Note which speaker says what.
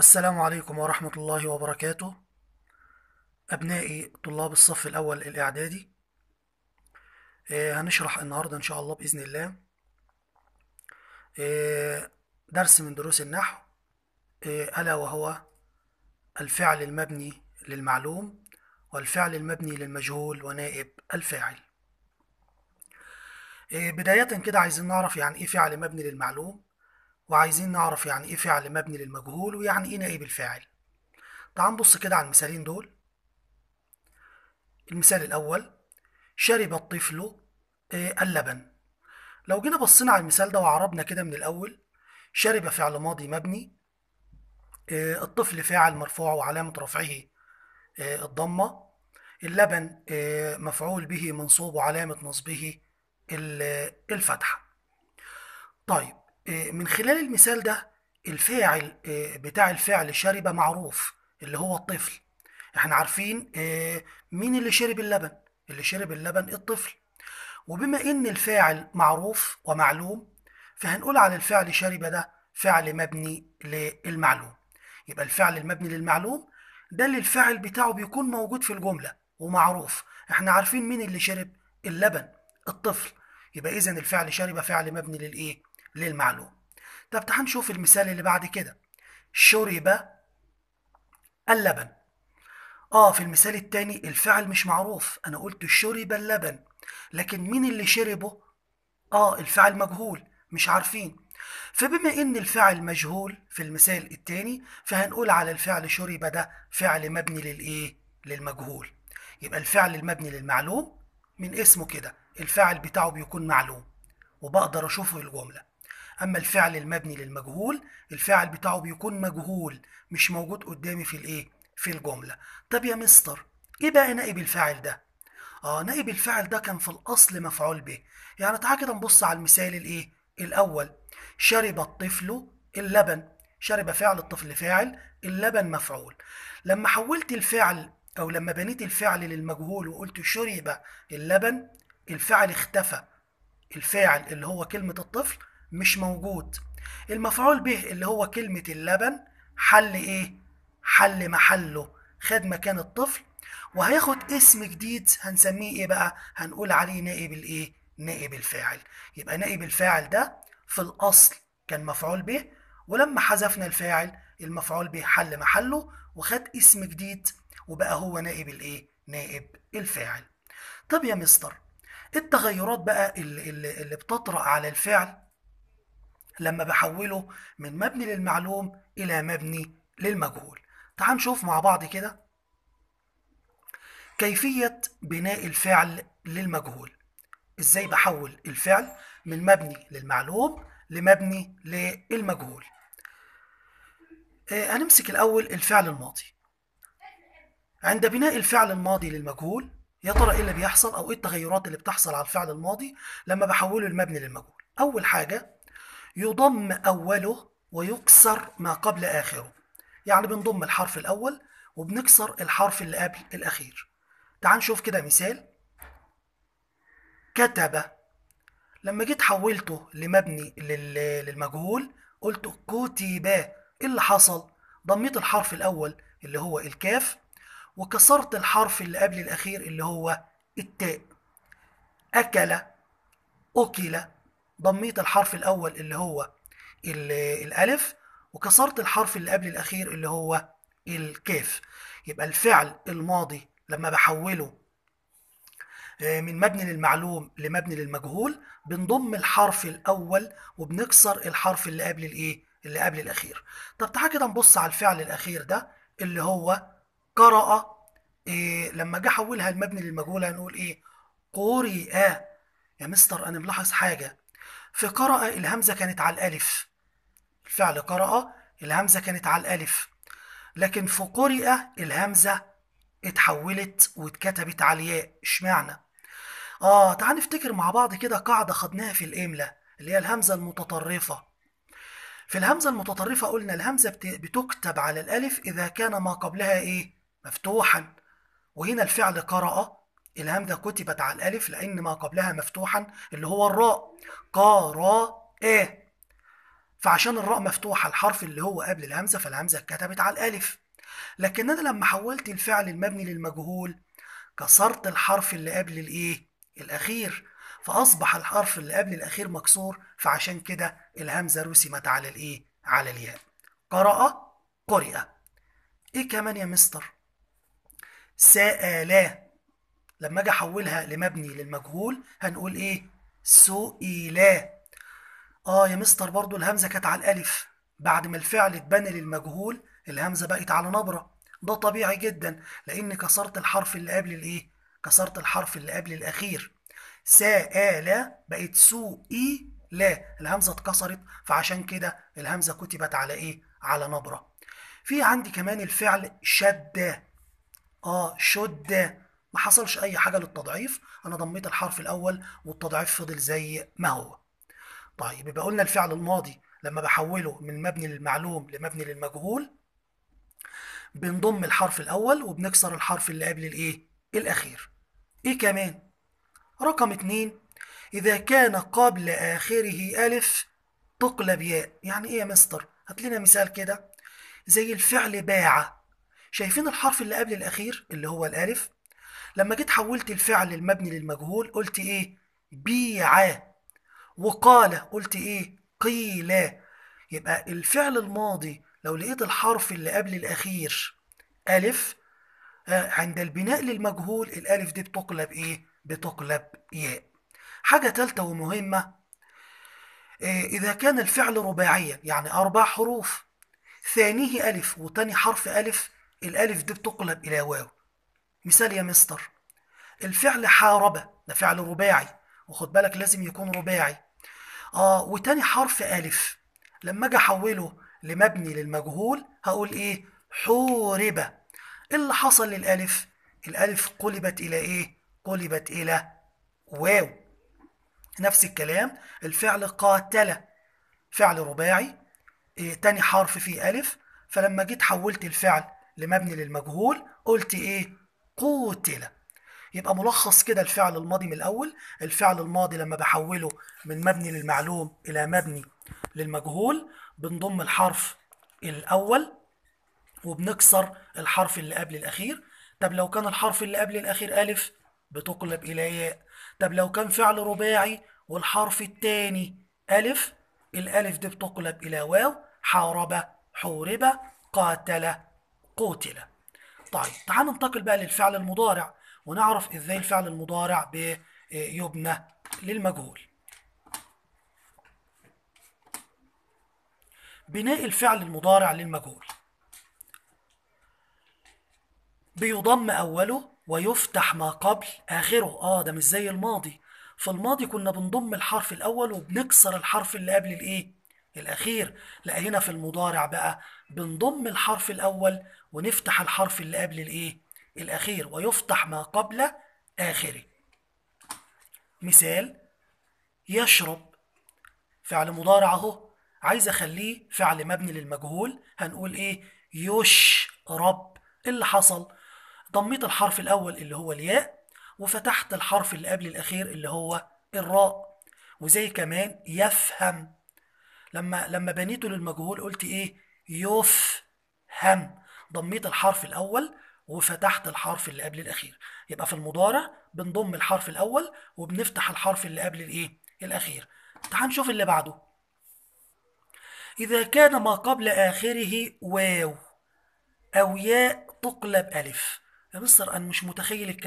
Speaker 1: السلام عليكم ورحمة الله وبركاته أبنائي طلاب الصف الأول الإعدادي آه، هنشرح النهاردة إن شاء الله بإذن الله آه، درس من دروس النحو آه، ألا وهو الفعل المبني للمعلوم والفعل المبني للمجهول ونائب الفاعل بداية كده عايزين نعرف يعني إيه فعل مبني للمعلوم وعايزين نعرف يعني ايه فعل مبني للمجهول ويعني ايه نائب الفاعل تعال نبص كده على المثالين دول المثال الاول شرب الطفل آه، اللبن لو جينا بصينا على المثال ده وعربنا كده من الاول شرب فعل ماضي مبني آه، الطفل فاعل مرفوع وعلامة رفعه آه، الضمة اللبن مفعول به منصوب وعلامة نصبه الفتحة طيب آه، من خلال المثال ده الفاعل آه، بتاع الفعل شرب معروف اللي هو الطفل احنا عارفين آه، مين اللي شرب اللبن اللي شرب اللبن الطفل وبما ان الفاعل معروف ومعلوم فهنقول على الفعل شرب ده فعل مبني للمعلوم يبقى الفعل المبني للمعلوم ده اللي الفاعل بتاعه بيكون موجود في الجملة ومعروف احنا عارفين مين اللي شرب اللبن الطفل يبقى اذا الفعل شرب فعل مبني للايه للمعلوم طب تعال نشوف المثال اللي بعد كده شرب اللبن اه في المثال الثاني الفعل مش معروف انا قلت شرب اللبن لكن مين اللي شربه اه الفعل مجهول مش عارفين فبما ان الفعل مجهول في المثال الثاني فهنقول على الفعل شرب ده فعل مبني للايه للمجهول يبقى الفعل المبني للمعلوم من اسمه كده الفعل بتاعه بيكون معلوم وبقدر اشوفه في الجمله اما الفعل المبني للمجهول الفعل بتاعه بيكون مجهول مش موجود قدامي في الايه في الجمله طب يا مستر ايه بقى نائب الفاعل ده اه نائب الفاعل ده كان في الاصل مفعول به يعني تعالى كده نبص على المثال الايه الاول شرب الطفل اللبن شرب فعل الطفل فاعل اللبن مفعول لما حولت الفعل او لما بنيت الفعل للمجهول وقلت شرب اللبن الفعل اختفى الفاعل اللي هو كلمة الطفل مش موجود المفعول به اللي هو كلمة اللبن حل إيه؟ حل محله خد مكان الطفل وهياخد اسم جديد هنسميه إيه بقى؟ هنقول عليه نائب الإيه؟ نائب الفاعل يبقى نائب الفاعل ده في الأصل كان مفعول به ولما حذفنا الفاعل المفعول به حل محله وخد اسم جديد وبقى هو نائب الإيه؟ نائب الفاعل طب يا مستر التغيرات بقى اللي, اللي, اللي بتطرأ على الفعل لما بحوله من مبني للمعلوم إلى مبني للمجهول تعال نشوف مع بعض كده كيفية بناء الفعل للمجهول إزاي بحول الفعل من مبني للمعلوم لمبني للمجهول آه هنمسك الأول الفعل الماضي عند بناء الفعل الماضي للمجهول يا ترى ايه اللي بيحصل او ايه التغيرات اللي بتحصل على الفعل الماضي لما بحوله المبني للمجهول اول حاجه يضم أوله ويكسر ما قبل آخره يعني بنضم الحرف الأول وبنكسر الحرف اللي قبل الأخير تعال نشوف كده مثال كتب لما جيت حولته لمبني للمجهول قلت كتب ايه اللي حصل ضميت الحرف الأول اللي هو الكاف وكسرت الحرف اللي قبل الأخير اللي هو التاء أكل أكل ضميت الحرف الأول اللي هو الألف وكسرت الحرف اللي قبل الأخير اللي هو الكاف يبقى الفعل الماضي لما بحوله آه، من مبني للمعلوم لمبني للمجهول بنضم الحرف الأول وبنكسر الحرف اللي قبل الإيه؟ اللي قبل الأخير. طب تعالى كده نبص على الفعل الأخير ده اللي هو قرأ إيه لما أجي أحولها لمبني للمجهول هنقول إيه؟ قرئ يا مستر أنا ملاحظ حاجة في قرأ الهمزة كانت على الألف الفعل قرأ الهمزة كانت على الألف لكن في قرئ الهمزة اتحولت واتكتبت على الياء اشمعنى؟ اه تعال نفتكر مع بعض كده قاعدة خدناها في الإملة اللي هي الهمزة المتطرفة في الهمزة المتطرفة قلنا الهمزة بتكتب على الألف إذا كان ما قبلها إيه؟ مفتوحا وهنا الفعل قرأ الهمزه كتبت على الالف لان ما قبلها مفتوحا اللي هو الراء قا را ايه فعشان الراء مفتوحه الحرف اللي هو قبل الهمزه فالهمزه اتكتبت على الالف لكن انا لما حولت الفعل المبني للمجهول كسرت الحرف اللي قبل الايه الاخير فاصبح الحرف اللي قبل الاخير مكسور فعشان كده الهمزه رسمت على الايه على الياء قرأ قرئ ايه كمان يا مستر سألا لما اجي احولها لمبني للمجهول هنقول ايه سئلا اه يا مستر برضو الهمزه كانت على الالف بعد ما الفعل اتبنى للمجهول الهمزه بقت على نبره ده طبيعي جدا لان كسرت الحرف اللي قبل الايه كسرت الحرف اللي قبل الاخير سآلا بقت اي لا الهمزه اتكسرت فعشان كده الهمزه كتبت على ايه على نبره في عندي كمان الفعل شد اه شد ما حصلش اي حاجه للتضعيف انا ضميت الحرف الاول والتضعيف فضل زي ما هو طيب يبقى قلنا الفعل الماضي لما بحوله من مبني للمعلوم لمبني للمجهول بنضم الحرف الاول وبنكسر الحرف اللي قبل الايه الاخير ايه كمان رقم اتنين اذا كان قبل اخره الف تقلب ياء يعني ايه يا مستر هات لنا مثال كده زي الفعل باع شايفين الحرف اللي قبل الاخير اللي هو الالف لما جيت حولت الفعل المبني للمجهول قلت ايه بيعا وقال قلت ايه قيلا يبقى الفعل الماضي لو لقيت الحرف اللي قبل الاخير الف آه، عند البناء للمجهول الالف دي بتقلب ايه بتقلب ياء حاجه ثالثه ومهمه آه، إذا كان الفعل رباعيا يعني أربع حروف ثانيه ألف وتاني حرف ألف الألف دي بتقلب إلى واو مثال يا مستر الفعل حارب ده فعل رباعي وخد بالك لازم يكون رباعي اه وتاني حرف الف لما اجي احوله لمبني للمجهول هقول ايه حورب ايه اللي حصل للالف الالف قلبت الى ايه قلبت الى واو نفس الكلام الفعل قاتل فعل رباعي إيه تاني حرف فيه ألف فلما جيت حولت الفعل لمبني للمجهول قلت إيه قوتل يبقى ملخص كده الفعل الماضي من الأول الفعل الماضي لما بحوله من مبني للمعلوم إلى مبني للمجهول بنضم الحرف الأول وبنكسر الحرف اللي قبل الأخير طب لو كان الحرف اللي قبل الأخير ألف بتقلب إلى ياء طب لو كان فعل رباعي والحرف الثاني ألف الألف دي بتقلب إلى واو حارب حورب قاتل قتل طيب تعال ننتقل بقى للفعل المضارع ونعرف ازاي الفعل المضارع بيبنى آه، للمجهول بناء الفعل المضارع للمجهول بيضم اوله ويفتح ما قبل اخره اه ده مش زي الماضي في الماضي كنا بنضم الحرف الاول وبنكسر الحرف اللي قبل الايه الأخير لقينا في المضارع بقى بنضم الحرف الأول ونفتح الحرف اللي قبل الإيه؟ الأخير ويفتح ما قبل آخره مثال يشرب فعل مضارع أهو عايز أخليه فعل مبني للمجهول هنقول إيه؟ يشرب اللي حصل ضميت الحرف الأول اللي هو الياء وفتحت الحرف اللي قبل الأخير اللي هو الراء وزي كمان يفهم لما لما بنيته للمجهول قلت ايه يفهم ضميت الحرف الاول وفتحت الحرف اللي قبل الاخير يبقى في المضارع بنضم الحرف الاول وبنفتح الحرف اللي قبل الايه الاخير تعال نشوف اللي بعده اذا كان ما قبل اخره واو او ياء تقلب الف يا مستر انا مش متخيل الكلام